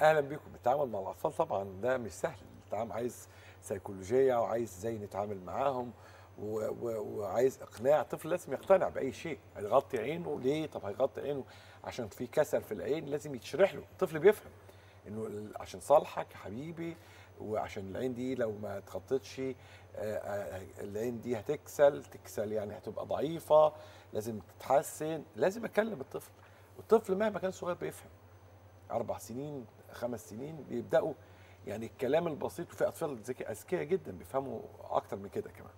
اهلا بيكم التعامل مع الاطفال طبعا ده مش سهل التعامل عايز سيكولوجيه وعايز ازاي نتعامل معاهم وعايز اقناع طفل لازم يقتنع باي شيء هيغطي عينه ليه طب هيغطي عينه عشان في كسل في العين لازم يتشرح له الطفل بيفهم انه عشان صالحك يا حبيبي وعشان العين دي لو ما اتغطتش آه، آه، العين دي هتكسل تكسل يعني هتبقى ضعيفه لازم تتحسن لازم اكلم الطفل والطفل مهما كان صغير بيفهم اربع سنين خمس سنين بيبداوا يعني الكلام البسيط وفي اطفال اذكياء جدا بيفهموا اكتر من كده كمان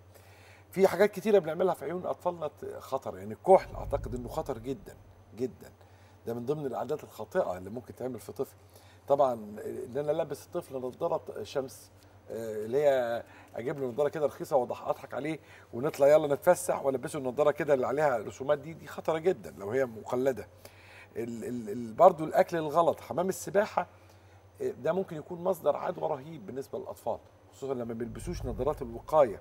في حاجات كتيره بنعملها في عيون اطفالنا خطر يعني الكحل اعتقد انه خطر جدا جدا ده من ضمن العادات الخاطئه اللي ممكن تعمل في طفل طبعا ان انا ألبس الطفل نضاره شمس آه، اللي هي اجيب له نضاره كده رخيصه واضحك عليه ونطلع يلا نتفسح والبسه النضاره كده اللي عليها رسومات دي دي خطره جدا لو هي مقلده برضو الاكل الغلط حمام السباحه آه، ده ممكن يكون مصدر عدوى رهيب بالنسبه للاطفال خصوصا لما ما بيلبسوش نظارات الوقايه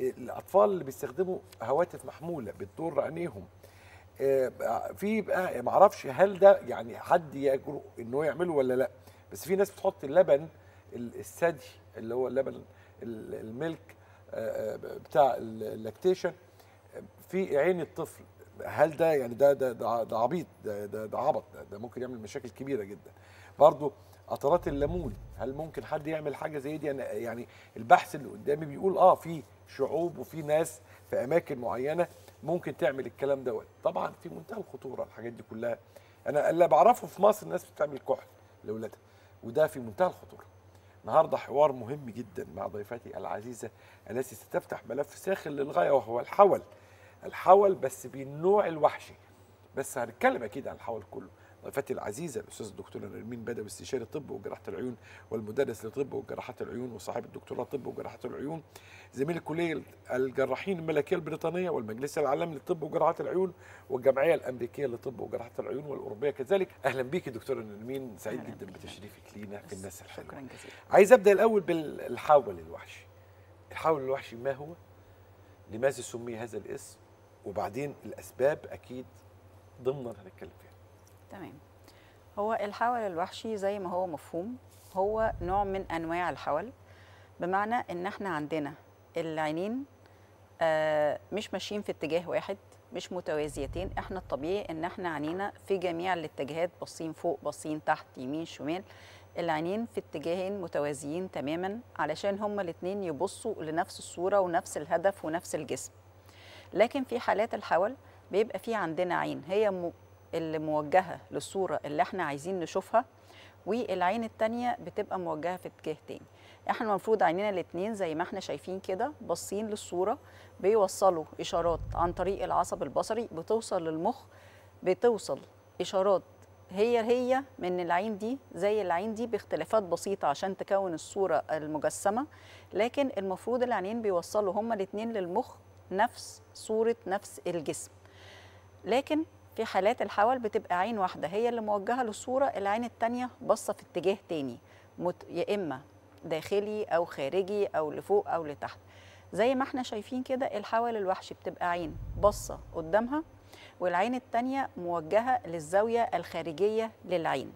آه، الاطفال اللي بيستخدموا هواتف محموله بتضر عينيهم آه، في بقى ما اعرفش هل ده يعني حد يجرؤ ان هو يعمله ولا لا بس في ناس بتحط اللبن الثدي اللي هو اللبن الملك بتاع اللاكتيشن في عين الطفل هل ده يعني ده ده ده, ده عبيط ده, ده ده عبط ده, ده ممكن يعمل مشاكل كبيره جدا برضه قطرات الليمون هل ممكن حد يعمل حاجه زي دي أنا يعني-, يعني البحث اللي قدامي بيقول اه في شعوب وفي ناس في اماكن معينه ممكن تعمل الكلام دوت طبعا في منتهى الخطوره الحاجات دي كلها انا اللي بعرفه في مصر الناس بتعمل كحل لاولادها وده في منتهى الخطوره النهارده حوار مهم جدا مع ضيفتي العزيزه التي ستفتح ملف ساخن للغايه وهو الحول الحول بس بالنوع الوحشي بس هنتكلم اكيد عن الحول كله ضيفتي العزيزه الاستاذ الدكتوره نرمين بدوي استشاري طب وجراحه العيون والمدرس لطب وجراحه العيون وصاحب الدكتوراه طب وجراحه العيون زميل الكليه الجراحين الملكيه البريطانيه والمجلس العالمي للطب وجراحه العيون والجمعيه الامريكيه لطب وجراحه العيون والاوروبيه كذلك اهلا بيكي دكتوره نرمين سعيد جدا بتشريفك لينا في الناس الحلوه شكرا جزيلا عايز ابدا الاول بالحول الوحشي الحول الوحشي ما هو لماذا سمي هذا الاسم وبعدين الاسباب اكيد ضمن هنتكلم فيها تمام هو الحول الوحشي زي ما هو مفهوم هو نوع من انواع الحول بمعنى ان احنا عندنا العينين آه، مش ماشيين في اتجاه واحد مش متوازيتين احنا الطبيعي ان احنا عينينا في جميع الاتجاهات باصين فوق باصين تحت يمين شمال العينين في اتجاهين متوازيين تماما علشان هما الاثنين يبصوا لنفس الصوره ونفس الهدف ونفس الجسم لكن في حالات الحول بيبقى في عندنا عين هي اللي موجهه للصوره اللي احنا عايزين نشوفها والعين التانية بتبقى موجهه في اتجاه تاني احنا المفروض عينينا الاتنين زي ما احنا شايفين كده باصين للصوره بيوصلوا اشارات عن طريق العصب البصري بتوصل للمخ بتوصل اشارات هي هي من العين دي زي العين دي باختلافات بسيطه عشان تكون الصوره المجسمه لكن المفروض العينين بيوصلوا هما الاتنين للمخ نفس صورة نفس الجسم لكن في حالات الحول بتبقى عين واحدة هي اللي موجهة للصورة العين التانية باصة في اتجاه تاني مت... يا إما داخلي أو خارجي أو لفوق أو لتحت زي ما احنا شايفين كده الحول الوحشي بتبقى عين باصة قدامها والعين التانية موجهة للزاوية الخارجية للعين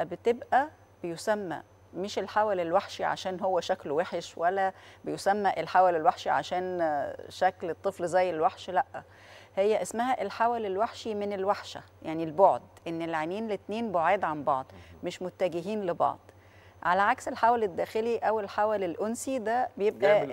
بتبقى بيسمى مش الحول الوحشي عشان هو شكله وحش ولا بيسمى الحول الوحشي عشان شكل الطفل زي الوحش لا هي اسمها الحول الوحشي من الوحشه يعني البعد ان العينين الاثنين بعاد عن بعض مش متجهين لبعض على عكس الحول الداخلي او الحول الانسي ده بيبقى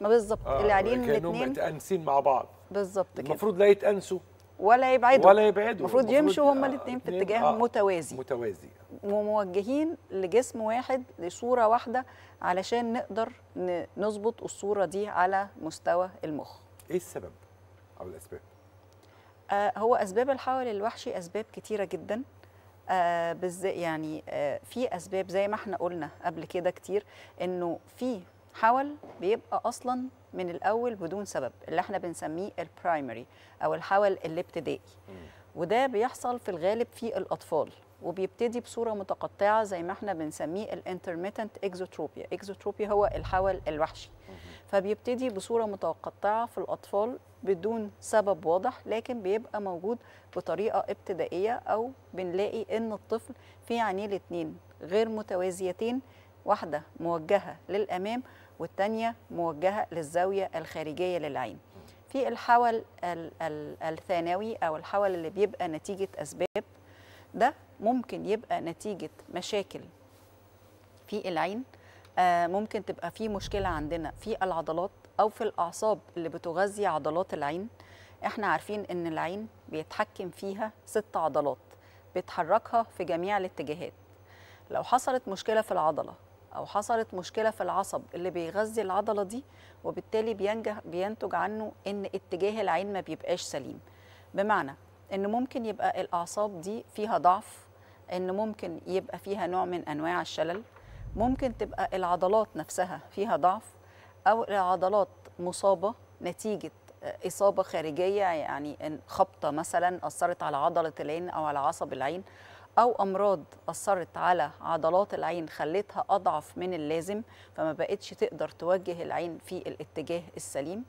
بالظبط آه العينين الاثنين متانسين مع بعض بالظبط كده المفروض لا يتانسوا ولا يبعدوا ولا يبعدوا المفروض يمشوا هما آه، الاثنين في اتجاه آه متوازي متوازي وموجهين لجسم واحد لصوره واحده علشان نقدر نظبط الصوره دي على مستوى المخ ايه السبب او الاسباب آه هو اسباب الحول الوحشي اسباب كتيره جدا آه بالذات يعني آه في اسباب زي ما احنا قلنا قبل كده كتير انه في حول بيبقى اصلا من الاول بدون سبب اللي احنا بنسميه البرايمري او الحول الابتدائي وده بيحصل في الغالب في الاطفال وبيبتدي بصوره متقطعه زي ما احنا بنسميه الانترميتنت اكزوتروبيا اكزوتروبيا هو الحول الوحشي فبيبتدي بصوره متقطعه في الاطفال بدون سبب واضح لكن بيبقى موجود بطريقه ابتدائيه او بنلاقي ان الطفل في عينيه الاثنين غير متوازيتين واحده موجهه للامام والتانية موجهه للزاويه الخارجيه للعين في الحول الثانوي او الحول اللي بيبقى نتيجه اسباب ده ممكن يبقى نتيجه مشاكل في العين آه، ممكن تبقى في مشكله عندنا في العضلات او في الاعصاب اللي بتغذي عضلات العين احنا عارفين ان العين بيتحكم فيها ست عضلات بتحركها في جميع الاتجاهات لو حصلت مشكله في العضله او حصلت مشكله في العصب اللي بيغذي العضله دي وبالتالي بينجح بينتج عنه ان اتجاه العين ما بيبقاش سليم بمعنى ان ممكن يبقى الاعصاب دي فيها ضعف ان ممكن يبقى فيها نوع من انواع الشلل ممكن تبقى العضلات نفسها فيها ضعف او العضلات مصابه نتيجه آه، اصابه خارجيه يعني خبطه مثلا اثرت على عضله العين او على عصب العين او امراض اثرت على عضلات العين خلتها اضعف من اللازم فما بقتش تقدر توجه العين في الاتجاه السليم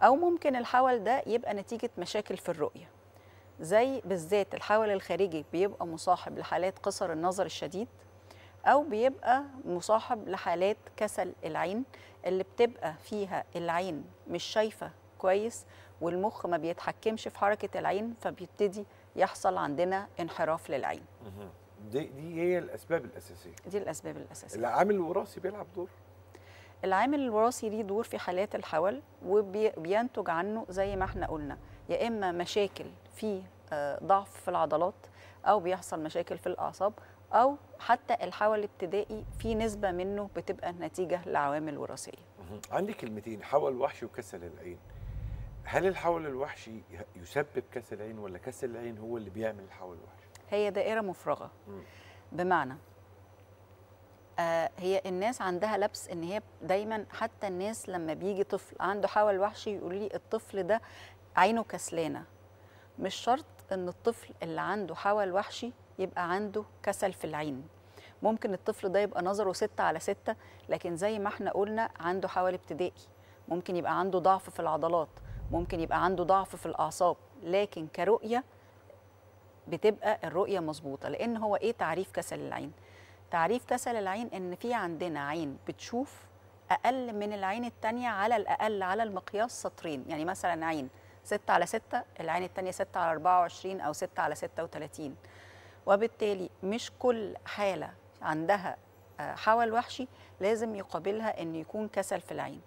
او ممكن الحول ده يبقى نتيجه مشاكل في الرؤيه زي بالذات الحول الخارجي بيبقى مصاحب لحالات قصر النظر الشديد او بيبقى مصاحب لحالات كسل العين اللي بتبقى فيها العين مش شايفه كويس والمخ ما بيتحكمش في حركه العين فبيبتدي يحصل عندنا انحراف للعين دي دي هي الاسباب الاساسيه دي الاسباب الاساسيه العامل الوراثي بيلعب دور العامل الوراثي ليه دور في حالات الحول وبينتج عنه زي ما احنا قلنا يا اما مشاكل في آه، ضعف في العضلات او بيحصل مشاكل في الاعصاب او حتى الحول الابتدائي في نسبه منه بتبقى نتيجه لعوامل وراثيه عندي كلمتين حول وحش وكسل العين هل الحول الوحشي يسبب كسل العين ولا كسل العين هو اللي بيعمل الحول الوحشي هي دائره مفرغه بمعنى آه هي الناس عندها لبس ان هي دايما حتى الناس لما بيجي طفل عنده حول وحشي يقول لي الطفل ده عينه كسلانه مش شرط ان الطفل اللي عنده حول وحشي يبقى عنده كسل في العين ممكن الطفل ده يبقى نظره ستة على ستة لكن زي ما احنا قلنا عنده حول ابتدائي ممكن يبقى عنده ضعف في العضلات ممكن يبقى عنده ضعف في الاعصاب لكن كرؤيه بتبقى الرؤيه مظبوطه لان هو ايه تعريف كسل العين تعريف كسل العين ان في عندنا عين بتشوف اقل من العين الثانيه على الاقل على المقياس سطرين يعني مثلا عين 6 على 6 العين الثانيه 6 على 24 او 6 على 36 وبالتالي مش كل حاله عندها آه، حول وحشي لازم يقابلها ان يكون كسل في العين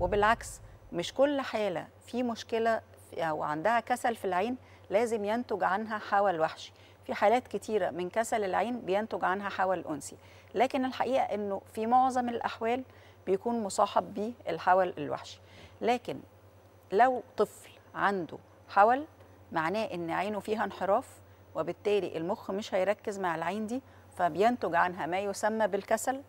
وبالعكس مش كل حاله في مشكله او عندها كسل في العين لازم ينتج عنها حول وحشي في حالات كتيره من كسل العين بينتج عنها حول انسي لكن الحقيقه انه في معظم الاحوال بيكون مصاحب بالحول الوحشي لكن لو طفل عنده حول معناه ان عينه فيها انحراف وبالتالي المخ مش هيركز مع العين دي فبينتج عنها ما يسمى بالكسل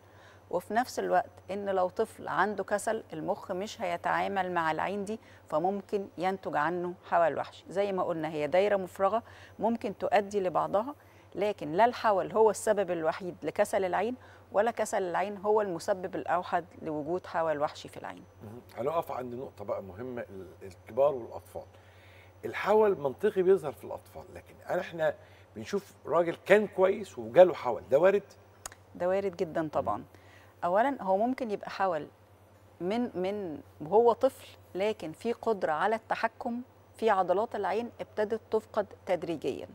وفي نفس الوقت ان لو طفل عنده كسل المخ مش هيتعامل مع العين دي فممكن ينتج عنه حول وحشي زي ما قلنا هي دايره مفرغه ممكن تؤدي لبعضها لكن لا الحول هو السبب الوحيد لكسل العين ولا كسل العين هو المسبب الاوحد لوجود حول وحشي في العين هنقف عند نقطه بقى مهمه الكبار والاطفال الحول منطقي بيظهر في الاطفال لكن احنا بنشوف راجل كان كويس وجاله حول ده وارد ده وارد جدا طبعا اولا هو ممكن يبقى حول من من وهو طفل لكن في قدره على التحكم في عضلات العين ابتدت تفقد تدريجيا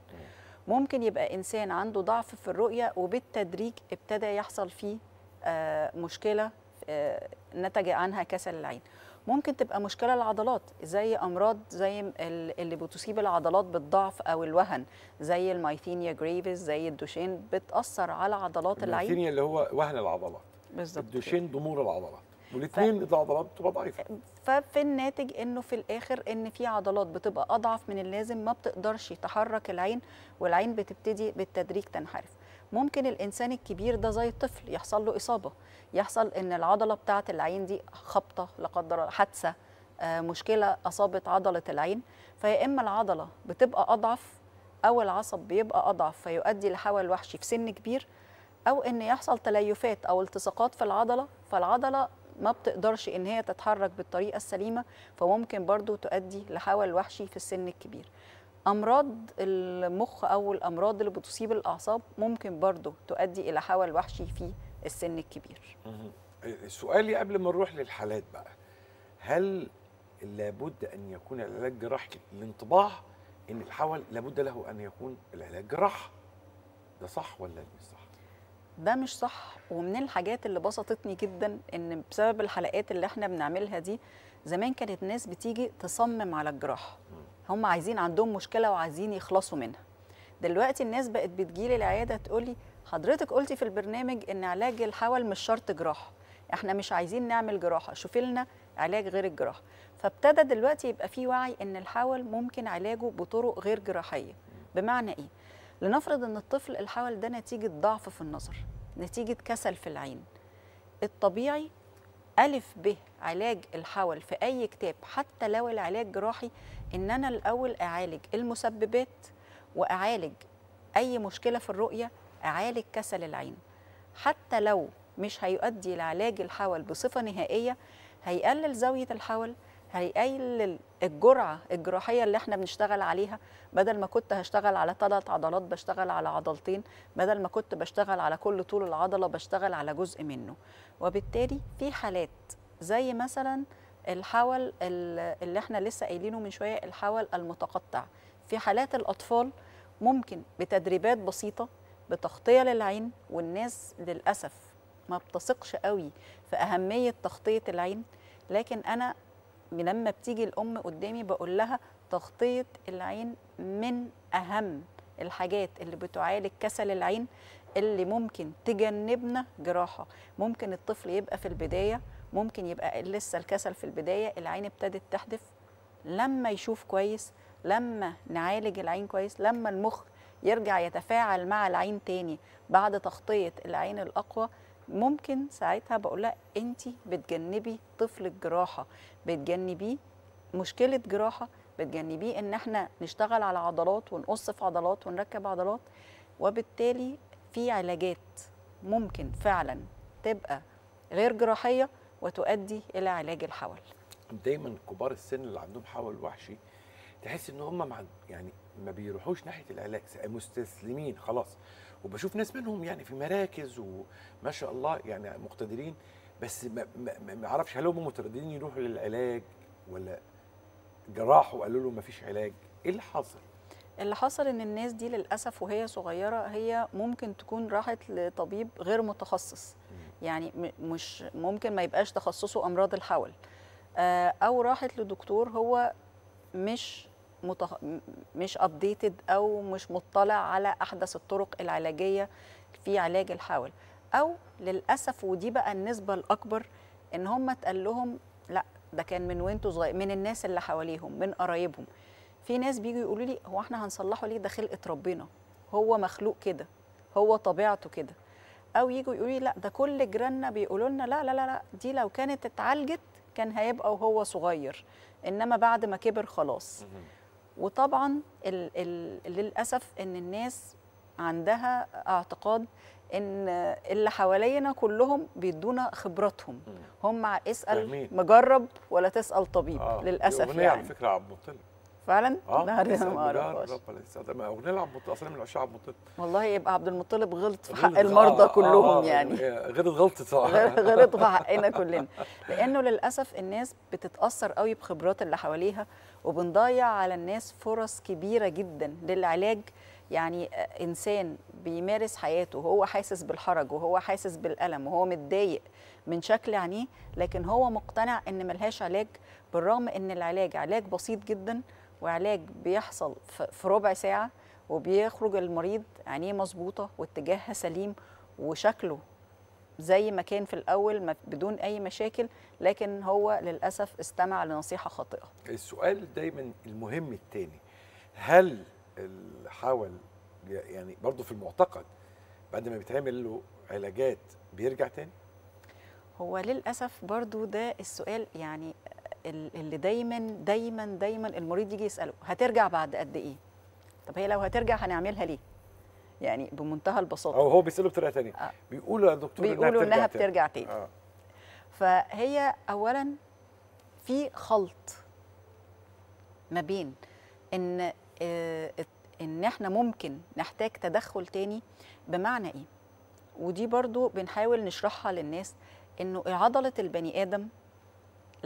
ممكن يبقى انسان عنده ضعف في الرؤيه وبالتدريج ابتدى يحصل فيه آه، مشكله آه، نتج عنها كسل العين ممكن تبقى مشكله العضلات زي امراض زي اللي بتصيب العضلات بالضعف او الوهن زي المايثينيا جريفز زي الدوشين بتاثر على عضلات العين المايثينيا اللي هو وهن العضلات بالظبط الدوشين ضمور العضلات والاثنين ف... العضلات بتبقى ضعيفه ففي الناتج انه في الاخر ان في عضلات بتبقى اضعف من اللازم ما بتقدرش تحرك العين والعين بتبتدي بالتدريج تنحرف ممكن الانسان الكبير ده زي الطفل يحصل له اصابه يحصل ان العضله بتاعه العين دي خبطه لا قدر حادثه آه، مشكله اصابت عضله العين فيا اما العضله بتبقى اضعف او العصب بيبقى اضعف فيؤدي لحول وحشي في سن كبير او ان يحصل تليفات او التصاقات في العضله فالعضله ما بتقدرش ان هي تتحرك بالطريقه السليمه فممكن برضو تؤدي لحول وحشي في السن الكبير امراض المخ او الامراض اللي بتصيب الاعصاب ممكن برضو تؤدي الى حول وحشي في السن الكبير إيه، سؤالي قبل ما نروح للحالات بقى هل لابد ان يكون العلاج جراحي الانطباع ان الحول لابد له ان يكون العلاج جراحي ده صح ولا مش صح ده مش صح ومن الحاجات اللي بسطتني جدا ان بسبب الحلقات اللي احنا بنعملها دي زمان كانت الناس بتيجي تصمم على الجراحه هم عايزين عندهم مشكله وعايزين يخلصوا منها دلوقتي الناس بقت بتجيلي العياده تقولي حضرتك قلتي في البرنامج ان علاج الحول مش شرط جراحه احنا مش عايزين نعمل جراحه شوفي لنا علاج غير الجراحه فابتدى دلوقتي يبقى في وعي ان الحول ممكن علاجه بطرق غير جراحيه بمعنى ايه لنفرض ان الطفل الحول ده نتيجه ضعف في النظر نتيجه كسل في العين الطبيعي ألف ب علاج الحول في أي كتاب حتى لو العلاج جراحي إن أنا الأول أعالج المسببات وأعالج أي مشكلة في الرؤية أعالج كسل العين حتى لو مش هيؤدي لعلاج الحول بصفة نهائية هيقلل زاوية الحول هيقلل الجرعه الجراحيه اللي احنا بنشتغل عليها بدل ما كنت هشتغل على ثلاث عضلات بشتغل على عضلتين بدل ما كنت بشتغل على كل طول العضله بشتغل على جزء منه وبالتالي في حالات زي مثلا الحول اللي احنا لسه قايلينه من شويه الحول المتقطع في حالات الاطفال ممكن بتدريبات بسيطه بتغطيه للعين والناس للاسف ما بتثقش قوي في اهميه تغطيه العين لكن انا لما بتيجي الام قدامي بقول لها تغطيه العين من اهم الحاجات اللي بتعالج كسل العين اللي ممكن تجنبنا جراحه ممكن الطفل يبقى في البدايه ممكن يبقى لسه الكسل في البدايه العين ابتدت تحدف لما يشوف كويس لما نعالج العين كويس لما المخ يرجع يتفاعل مع العين تاني بعد تغطيه العين الاقوى ممكن ساعتها بقول لها انت بتجنبي طفل الجراحه بتجنبيه مشكله جراحه بتجنبيه ان احنا نشتغل على عضلات ونقص في عضلات ونركب عضلات وبالتالي في علاجات ممكن فعلا تبقى غير جراحيه وتؤدي الى علاج الحول دايما كبار السن اللي عندهم حول وحشي تحس ان هم يعني ما بيروحوش ناحيه العلاج مستسلمين خلاص وبشوف ناس منهم يعني في مراكز وما شاء الله يعني مقتدرين بس ما, ما, اعرفش هل هم مترددين يروحوا للعلاج ولا جراح وقالوا له ما فيش علاج ايه اللي حاصل اللي حصل ان الناس دي للاسف وهي صغيره هي ممكن تكون راحت لطبيب غير متخصص يعني مش ممكن ما يبقاش تخصصه امراض الحول آه، او راحت لدكتور هو مش متخ... مش ابديتد او مش مطلع على احدث الطرق العلاجيه في علاج الحول او للاسف ودي بقى النسبه الاكبر ان هم اتقال لهم لا ده كان من وانتوا صغير من الناس اللي حواليهم من قرايبهم في ناس بيجوا يقولوا لي هو احنا هنصلحه ليه ده خلقه ربنا هو مخلوق كده هو طبيعته كده او يجوا يقولوا لي لا ده كل جيراننا بيقولوا لنا لا لا لا لا دي لو كانت اتعالجت كان هيبقى وهو صغير انما بعد ما كبر خلاص وطبعا الـ الـ للاسف ان الناس عندها اعتقاد ان اللي حوالينا كلهم بيدونا خبراتهم هم اسال مجرب ولا تسال طبيب آه. للاسف يعني فكره عبد المطلب فعلا آه نهر لسه ما قربهاش لسه ده اصلا من الشعب عبد والله يبقى عبد المطلب غلط في حق المرضى آه،, آه كلهم آه يعني غلط غلطه غلط في حقنا كلنا لانه للاسف الناس بتتاثر قوي بخبرات اللي حواليها وبنضيع على الناس فرص كبيره جدا للعلاج يعني آه، انسان بيمارس حياته وهو حاسس بالحرج وهو حاسس بالالم وهو متضايق من شكل عينيه لكن هو مقتنع ان ملهاش علاج بالرغم ان العلاج علاج بسيط جدا وعلاج بيحصل في ربع ساعه وبيخرج المريض عينيه مظبوطه واتجاهها سليم وشكله زي ما كان في الاول بدون اي مشاكل لكن هو للاسف استمع لنصيحه خاطئه السؤال دايما المهم التاني هل اللي حاول يعني برضه في المعتقد بعد ما بيتعمل له علاجات بيرجع تاني هو للاسف برضه ده السؤال يعني اللي دايما دايما دايما المريض يجي يساله هترجع بعد قد ايه طب هي لو هترجع هنعملها ليه يعني بمنتهى البساطه او هو بيساله بطريقه ثانيه آه. بيقولوا يا دكتور بيقولوا انها, إنها بترجع تاني, آه. فهي اولا في خلط ما بين ان آه، ان احنا ممكن نحتاج تدخل تاني بمعنى ايه ودي برضو بنحاول نشرحها للناس انه عضله البني ادم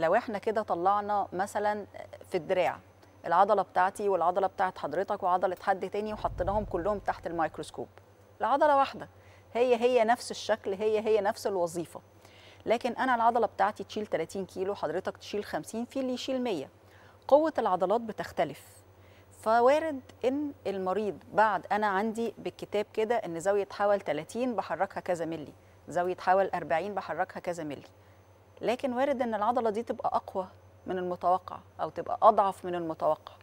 لو احنا كده طلعنا مثلا في الدراع العضله بتاعتي والعضله بتاعت حضرتك وعضله حد تاني وحطيناهم كلهم تحت الميكروسكوب العضله واحده هي هي نفس الشكل هي هي نفس الوظيفه لكن انا العضله بتاعتي تشيل 30 كيلو حضرتك تشيل 50 في اللي يشيل 100 قوه العضلات بتختلف فوارد ان المريض بعد انا عندي بالكتاب كده ان زاويه حول 30 بحركها كذا ملي زاويه حول 40 بحركها كذا ملي لكن وارد ان العضله دي تبقى اقوى من المتوقع او تبقى اضعف من المتوقع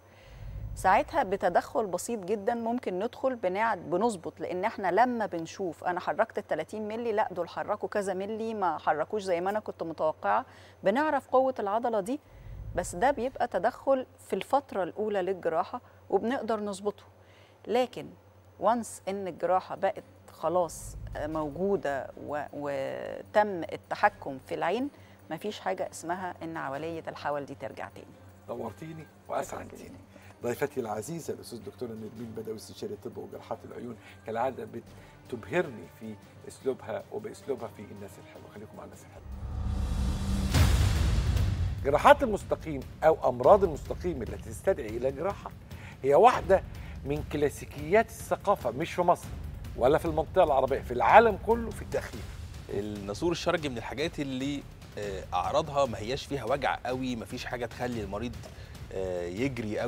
ساعتها بتدخل بسيط جدا ممكن ندخل بنعد بنظبط لان احنا لما بنشوف انا حركت ال 30 مللي لا دول حركوا كذا مللي ما حركوش زي ما انا كنت متوقعه بنعرف قوه العضله دي بس ده بيبقى تدخل في الفتره الاولى للجراحه وبنقدر نظبطه لكن وانس ان الجراحه بقت خلاص موجوده وتم التحكم في العين مفيش حاجه اسمها ان عمليه الحول دي ترجع تاني نورتيني واسعدتيني ضيفتي العزيزه الاستاذ الدكتوره نرمين بدوي استشاري طب وجراحات العيون كالعاده بتبهرني في اسلوبها وباسلوبها في الناس الحلوه خليكم مع الناس الحلوه جراحات المستقيم او امراض المستقيم التي تستدعي الى جراحه هي واحده من كلاسيكيات الثقافه مش في مصر ولا في المنطقه العربيه في العالم كله في التاخير النسور الشرجي من الحاجات اللي آه، اعراضها ما هياش فيها وجع قوي ما فيش حاجه تخلي المريض آه، يجري قوي